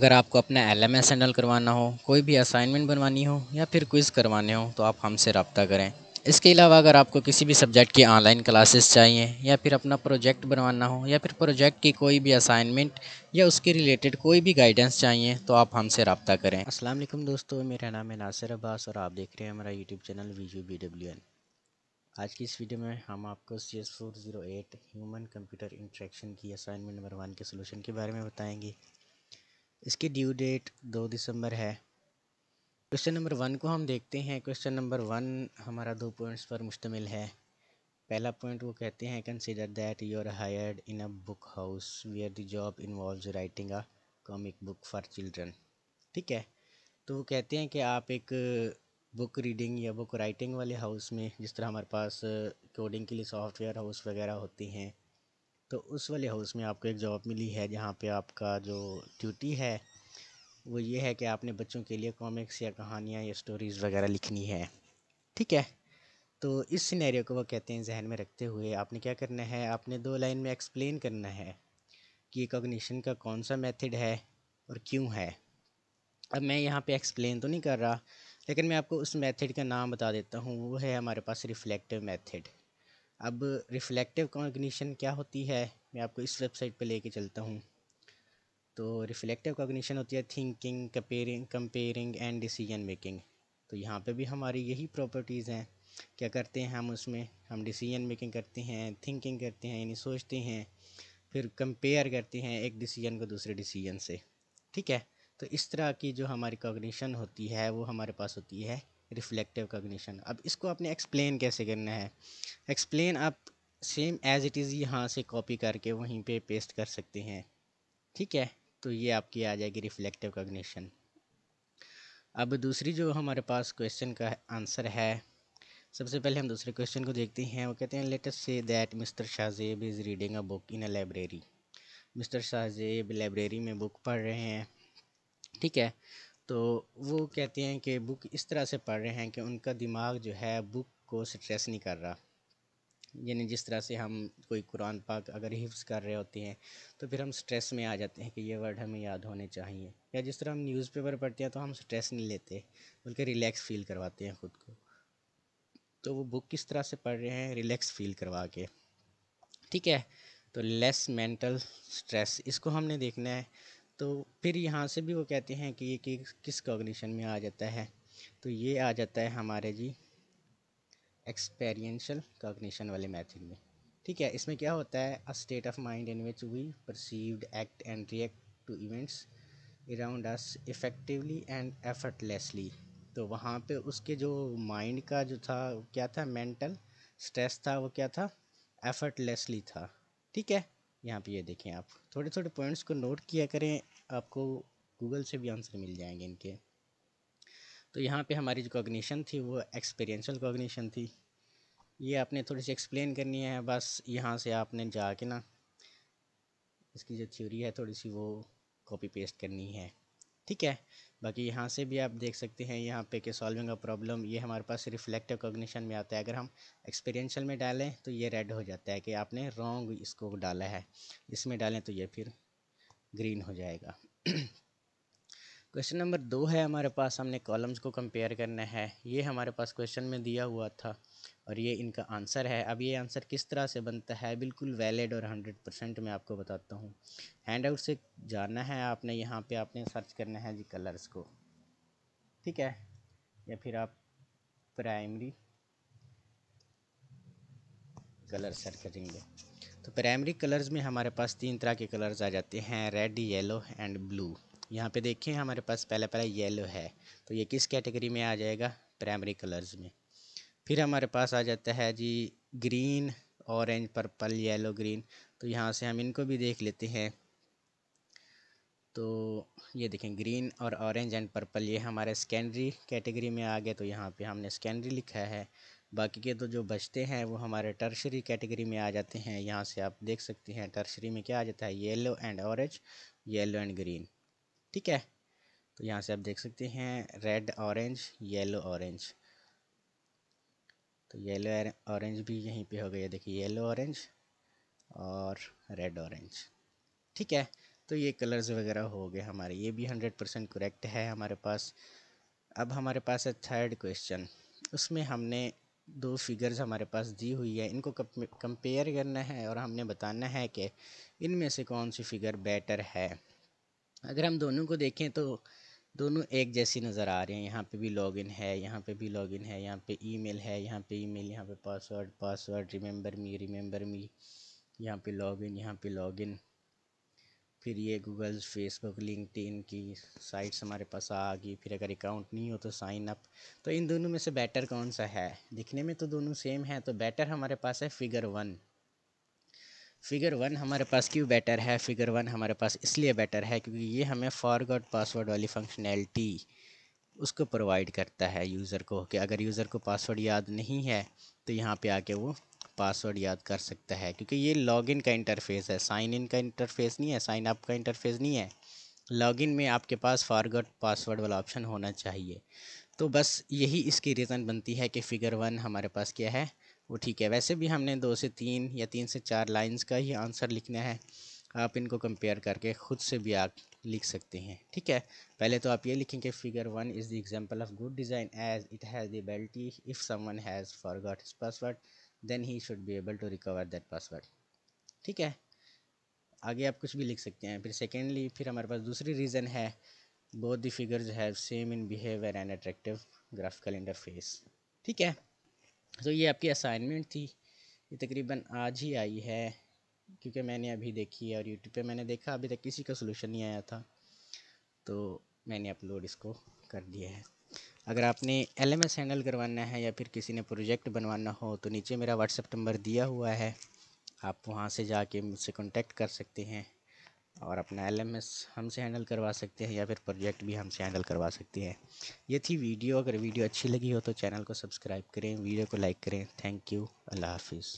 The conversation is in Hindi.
अगर आपको अपना एल एम एस हैंडल करवाना हो कोई भी असाइनमेंट बनवानी हो या फिर क्विज़ करवाने हो तो आप हमसे रबता करें इसके अलावा अगर आपको किसी भी सब्जेक्ट की ऑनलाइन क्लासेस चाहिए या फिर अपना प्रोजेक्ट बनवाना हो या फिर प्रोजेक्ट की कोई भी असाइनमेंट या उसके रिलेटेड कोई भी गाइडेंस चाहिए तो आप हमसे रबता करें अस्सलाम दोस्तों मेरा नाम है नासिर अब्बास और आप देख रहे हैं हमारा YouTube channel V U B N आज की इस वीडियो में हम आपको C S four zero human computer interaction की असाइनमेंट नंबर वन के सोलूशन के बारे में बताएँगे इसकी ड्यू डेट दो दिसंबर है क्वेश्चन नंबर वन को हम देखते हैं क्वेश्चन नंबर वन हमारा दो पॉइंट्स पर मुश्तमिल है पहला पॉइंट वो कहते हैं consider that you are hired in a book house where the job involve writing a comic book for children ठीक है तो वो कहते हैं कि आप एक बुक रीडिंग या बुक राइटिंग वाले हाउस में जिस तरह हमारे पास कोडिंग के लिए सॉफ्टवेयर हाउस वगैरह होती हैं तो उस वाले हाउस में आपको एक जॉब मिली है जहाँ पे आपका जो ड्यूटी है वो ये है कि आपने बच्चों के लिए कॉमिक्स या कहानियाँ या स्टोरीज़ वगैरह लिखनी है ठीक है तो इस सिनेरियो को वो कहते हैं जहन में रखते हुए आपने क्या करना है आपने दो लाइन में एक्सप्लेन करना है कि कॉग्निशन का कौन सा मेथड है और क्यों है अब मैं यहाँ पे एक्सप्लेन तो नहीं कर रहा लेकिन मैं आपको उस मेथड का नाम बता देता हूँ वो है हमारे पास रिफ़्लेक्टिव मेथड अब रिफ़्लेक्टिव कॉग्निशन क्या होती है मैं आपको इस वेबसाइट पे लेके चलता हूँ तो रिफ़्लेक्टिव कॉग्निशन होती है thinking comparing comparing and decision making तो यहाँ पे भी हमारी यही प्रॉपर्टीज़ हैं क्या करते हैं हम उसमें हम डिसीजन मेकिंग करते हैं थिंकिंग करते हैं यानी सोचते हैं फिर कंपेयर करते हैं एक डिसीजन को दूसरे डिसीजन से ठीक है तो इस तरह की जो हमारी कॉग्निशन होती है वो हमारे पास होती है रिफ्लेक्टिव कग्निशन अब इसको आपने एक्सप्लेन कैसे करना है एक्सप्लेन आप सेम एज़ इट इज़ यहाँ से कॉपी करके वहीं पे पेस्ट कर सकते हैं ठीक है तो ये आपकी आ जाएगी रिफ्लेक्टिव कग्निशन अब दूसरी जो हमारे पास क्वेश्चन का आंसर है सबसे पहले हम दूसरे क्वेश्चन को देखते हैं वो कहते हैं लेटेस्ट से that mister Shahzeb is reading a book in a library mister Shahzeb library में बुक पढ़ रहे हैं ठीक है तो वो कहते हैं कि बुक इस तरह से पढ़ रहे हैं कि उनका दिमाग जो है बुक को स्ट्रेस नहीं कर रहा यानी जिस तरह से हम कोई कुरान पाक अगर हिफ्स कर रहे होते हैं तो फिर हम स्ट्रेस में आ जाते हैं कि ये वर्ड हमें याद होने चाहिए या जिस तरह हम न्यूज़पेपर पढ़ते हैं तो हम स्ट्रेस नहीं लेते बल्कि रिलैक्स फील करवाते हैं ख़ुद को तो वो बुक किस तरह से पढ़ रहे हैं रिलैक्स फील करवा के ठीक है तो लेस मेंटल स्ट्रेस इसको हमने देखना है तो फिर यहाँ से भी वो कहते हैं कि ये कि, किस कॉग्निशन में आ जाता है तो ये आ जाता है हमारे जी एक्सपेरियंशल कॉग्निशन वाले मेथड में ठीक है इसमें क्या होता है a state of mind in which we perceived act and react to events around us effectively and effortlessly तो वहाँ पे उसके जो माइंड का जो था क्या था मेंटल स्ट्रेस था वो क्या था एफर्टलेसली था ठीक है यहाँ पे ये देखें आप थोड़े थोड़े पॉइंट्स को नोट किया करें आपको गूगल से भी आंसर मिल जाएंगे इनके तो यहाँ पे हमारी जो कॉग्निशन थी वो एक्सपीरियंशल कॉग्निशन थी ये आपने थोड़ी सी एक्सप्लेन करनी है बस यहाँ से आपने जाके ना इसकी जो थ्योरी है थोड़ी सी वो कॉपी पेस्ट करनी है ठीक है बाकी यहाँ से भी आप देख सकते हैं यहाँ पे कि सॉल्विंग अ प्रॉब्लम ये हमारे पास रिफ्लेक्टिव कॉग्निशन में आता है अगर हम एक्सपीरियंशल में डालें तो ये रेड हो जाता है कि आपने रॉन्ग इसको डाला है इसमें डालें तो ये फिर ग्रीन हो जाएगा क्वेश्चन नंबर दो है हमारे पास हमने कॉलम्स को कंपेयर करना है ये हमारे पास क्वेश्चन में दिया हुआ था और ये इनका आंसर है अब ये आंसर किस तरह से बनता है बिल्कुल वैलिड और हंड्रेड परसेंट मैं आपको बताता हूँ हैंड आउट से जाना है आपने यहाँ पे आपने सर्च करना है जी कलर्स को ठीक है या फिर आप प्राइमरी कलर सर्च करेंगे तो प्राइमरी कलर्स में हमारे पास तीन तरह के कलर्स आ जाते हैं रेड येलो एंड ब्लू यहाँ पे देखें हमारे पास पहला पहला येलो है तो ये किस कैटेगरी में आ जाएगा प्राइमरी कलर्स में फिर हमारे पास आ जाता है जी green orange purple yellow green तो यहाँ से हम इनको भी देख लेते हैं तो ये देखें ग्रीन और ऑरेंज एंड पर्पल ये हमारे सेकेंडरी कैटेगरी में आ गए तो यहाँ पे हमने सेकेंडरी लिखा है बाकी के तो जो बचते हैं वो हमारे टर्शरी कैटेगरी में आ जाते हैं यहाँ से आप देख सकते हैं टर्शरी में क्या आ जाता है yellow and orange yellow and green ठीक है तो यहाँ से आप देख सकते हैं रेड ऑरेंज येलो ऑरेंज तो येलो ऑरेंज भी यहीं पे हो गया देखिए येलो ऑरेंज और रेड ऑरेंज ठीक है तो ये कलर्स वगैरह हो गए हमारे ये भी हंड्रेड परसेंट करेक्ट है हमारे पास अब हमारे पास है थर्ड क्वेश्चन उसमें हमने दो फिगर्स हमारे पास दी हुई है इनको कंपेयर करना है और हमने बताना है कि इनमें से कौन सी फिगर बेटर है अगर हम दोनों को देखें तो दोनों एक जैसी नज़र आ रही हैं यहाँ पे भी लॉगिन है यहाँ पे भी लॉगिन है यहाँ पे ईमेल है यहाँ पे ईमेल यहाँ पे password password remember me remember me यहाँ पे लॉगिन यहाँ पे लॉगिन फिर ये गूगल फेसबुक लिंकड की साइट्स हमारे पास आ गई फिर अगर अकाउंट नहीं हो तो साइन अप तो इन दोनों में से बेटर कौन सा है दिखने में तो दोनों सेम है तो बेटर हमारे पास है फिगर वन फिगर वन हमारे पास क्यों बेटर है फिगर वन हमारे पास इसलिए बेटर है क्योंकि ये हमें फॉरगॉट पासवर्ड वाली फंक्शनैलिटी उसको प्रोवाइड करता है यूज़र को कि अगर यूज़र को पासवर्ड याद नहीं है तो यहाँ पे आके वो पासवर्ड याद कर सकता है क्योंकि ये लॉगिन का इंटरफेस है साइन इन का इंटरफेस नहीं है साइन अप का इंटरफेस नहीं है लॉगिन में आपके पास फॉरगॉट पासवर्ड वाला ऑप्शन होना चाहिए तो बस यही इसकी रीज़न बनती है कि फिगर वन हमारे पास क्या है वो ठीक है वैसे भी हमने दो से तीन या तीन से चार लाइंस का ही आंसर लिखना है आप इनको कंपेयर करके ख़ुद से भी आप लिख सकते हैं ठीक है पहले तो आप ये लिखें कि figure one is the example of good design as it has the ability if someone has got his password then he should be able to recover that password ठीक है आगे आप कुछ भी लिख सकते हैं फिर सेकेंडली फिर हमारे पास दूसरी रीज़न है both the figures have same in behaviour and attractive graphical interface ठीक है तो ये आपकी असाइनमेंट थी ये तकरीबन आज ही आई है क्योंकि मैंने अभी देखी है और यूट्यूब पे मैंने देखा अभी तक किसी का सोल्यूशन नहीं आया था तो मैंने अपलोड इसको कर दिया है अगर आपने एल एम एस हैंडल करवाना है या फिर किसी ने प्रोजेक्ट बनवाना हो तो नीचे मेरा व्हाट्सएप नंबर दिया हुआ है आप वहाँ से जाके मुझसे कॉन्टेक्ट कर सकते हैं और अपना एलएमएस हमसे हैंडल करवा सकते हैं या फिर प्रोजेक्ट भी हमसे हैंडल करवा सकते हैं ये थी वीडियो अगर वीडियो अच्छी लगी हो तो चैनल को सब्सक्राइब करें वीडियो को लाइक करें थैंक यू अल्लाह हाफिज़